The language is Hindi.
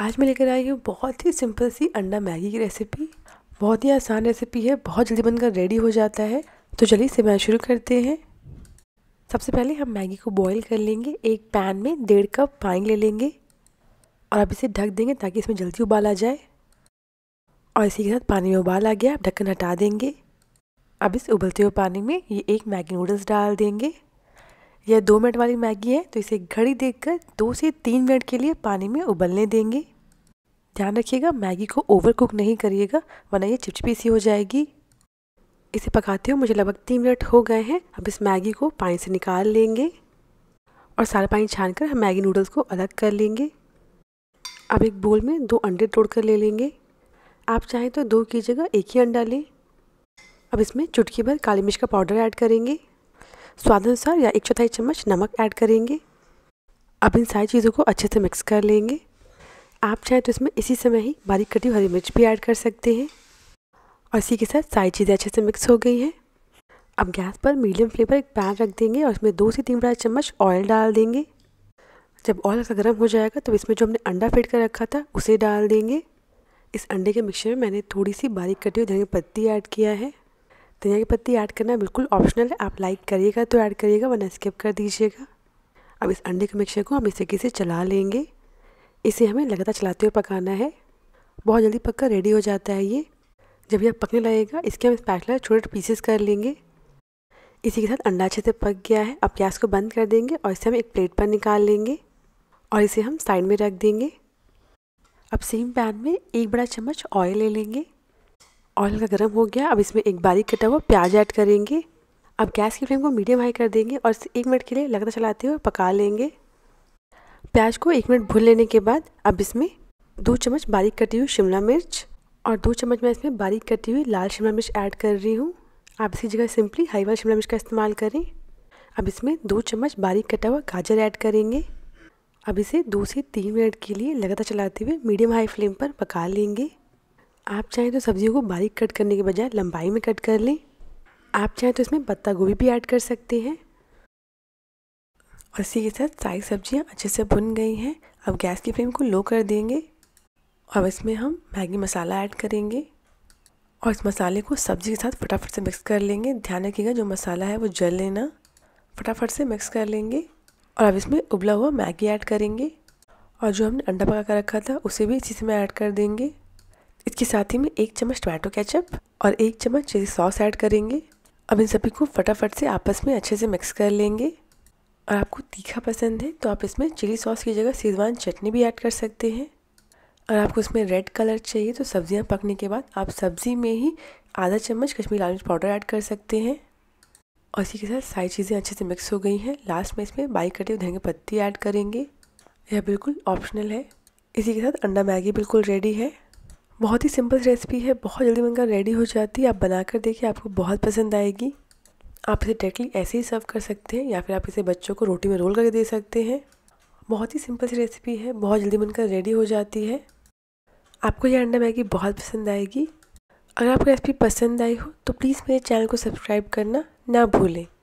आज मैं लेकर आई हूँ बहुत ही सिंपल सी अंडा मैगी की रेसिपी बहुत ही आसान रेसिपी है बहुत जल्दी बनकर रेडी हो जाता है तो चलिए इसे मैं शुरू करते हैं सबसे पहले हम मैगी को बॉईल कर लेंगे एक पैन में डेढ़ कप पानी ले लेंगे और अब इसे ढक देंगे ताकि इसमें जल्दी उबाल आ जाए और इसी के साथ पानी में उबाल आ गया ढक्कन हटा देंगे अब इस उबलते हुए पानी में ये एक मैगी नूडल्स डाल देंगे यह दो मिनट वाली मैगी है तो इसे घड़ी देखकर दो से तीन मिनट के लिए पानी में उबलने देंगे ध्यान रखिएगा मैगी को ओवर कुक नहीं करिएगा वरना ये चिपचिपी सी हो जाएगी इसे पकाते हुए मुझे लगभग तीन मिनट हो गए हैं अब इस मैगी को पानी से निकाल लेंगे और सारा पानी छान कर हम मैगी नूडल्स को अलग कर लेंगे अब एक बोल में दो अंडे तोड़ कर ले लेंगे आप चाहें तो दो कीजिएगा एक ही अंडा लें अब इसमें चुटकी भर काली मिर्च का पाउडर ऐड करेंगे स्वादानुसार या एक चौथाई चम्मच नमक ऐड करेंगे अब इन सारी चीज़ों को अच्छे से मिक्स कर लेंगे आप चाहें तो इसमें इसी समय ही बारीक कटी हरी मिर्च भी ऐड कर सकते हैं और इसी के साथ सारी चीज़ें अच्छे से मिक्स हो गई हैं अब गैस पर मीडियम फ्लेम पर एक पैन रख देंगे और इसमें दो से तीन बड़ा चम्मच ऑयल डाल देंगे जब ऑयल का गर्म हो जाएगा तो इसमें जो हमने अंडा फेट कर रखा था उसे डाल देंगे इस अंडे के मिक्सचर में मैंने थोड़ी सी बारीक कटी हुई धनिया पत्ती ऐड किया है धनिया तो की पत्ती ऐड करना बिल्कुल ऑप्शनल है आप लाइक करिएगा तो ऐड करिएगा वरना स्किप कर दीजिएगा अब इस अंडे के मिक्सर को हम इस तरीके से चला लेंगे इसे हमें लगातार चलाते हुए पकाना है बहुत जल्दी पक कर रेडी हो जाता है ये जब यह पकने लगेगा इसके हम स्पैटला छोटे पीसेस कर लेंगे इसी के साथ अंडा अच्छे से पक गया है अब गैस को बंद कर देंगे और इसे हम एक प्लेट पर निकाल लेंगे और इसे हम साइड में रख देंगे अब सेम पैन में एक बड़ा चम्मच ऑयल ले लेंगे ऑयल का गर्म हो गया अब इसमें एक बारीक कटा हुआ प्याज ऐड करेंगे अब गैस की फ्लेम को मीडियम हाई कर देंगे और इसे एक मिनट के लिए लगता चलाते हुए पका लेंगे प्याज को एक मिनट भून लेने के बाद अब इसमें दो चम्मच बारीक कटी हुई शिमला मिर्च और दो चम्मच मैं इसमें बारीक कटी हुई लाल शिमला मिर्च ऐड कर रही हूँ आप इसी जगह सिंपली हाई वाला शिमला मिर्च का इस्तेमाल करें अब इसमें दो चम्मच बारीक कटा हुआ गाजर ऐड करेंगे अब इसे दो से तीन मिनट के लिए लगातार चलाते हुए मीडियम हाई फ्लेम पर पका लेंगे आप चाहें तो सब्जियों को बारीक कट करने के बजाय लंबाई में कट कर लें आप चाहें तो इसमें पत्ता गोभी भी ऐड कर सकते हैं और इसी के साथ सारी सब्जियां अच्छे से भुन गई हैं अब गैस की फ्लेम को लो कर देंगे अब इसमें हम मैगी मसाला ऐड करेंगे और इस मसाले को सब्जी के साथ फटाफट से मिक्स कर लेंगे ध्यान रखिएगा जो मसाला है वो जल लेना फटाफट से मिक्स कर लेंगे और अब इसमें उबला हुआ मैगी ऐड करेंगे और जो हमने अंडा पका कर रखा था उसे भी इसी में ऐड कर देंगे इसके साथ ही में एक चम्मच टमाटो केचप और एक चम्मच चिली सॉस ऐड करेंगे अब इन सभी को फटाफट से आपस में अच्छे से मिक्स कर लेंगे और आपको तीखा पसंद है तो आप इसमें चिली सॉस की जगह सीजवान चटनी भी ऐड कर सकते हैं और आपको इसमें रेड कलर चाहिए तो सब्जियां पकने के बाद आप सब्ज़ी में ही आधा चम्मच कश्मीरी लाल मिर्च पाउडर ऐड कर सकते हैं और इसी के साथ सारी चीज़ें अच्छे से मिक्स हो गई हैं लास्ट में इसमें बाई कटे हुए धनिया पत्ती ऐड करेंगे यह बिल्कुल ऑप्शनल है इसी के साथ अंडा मैगी बिल्कुल रेडी है बहुत ही सिंपल रेसिपी है बहुत जल्दी बनकर रेडी हो जाती है आप बनाकर देखिए आपको बहुत पसंद आएगी आप इसे डायरेक्टली ऐसे ही सर्व कर सकते हैं या फिर आप इसे बच्चों को रोटी में रोल करके दे सकते हैं बहुत ही सिंपल सी रेसिपी है बहुत जल्दी बनकर रेडी हो जाती है आपको यह अंडा मैगी बहुत पसंद आएगी अगर आपको रेसिपी पसंद आई हो तो प्लीज़ मेरे चैनल को सब्सक्राइब करना ना भूलें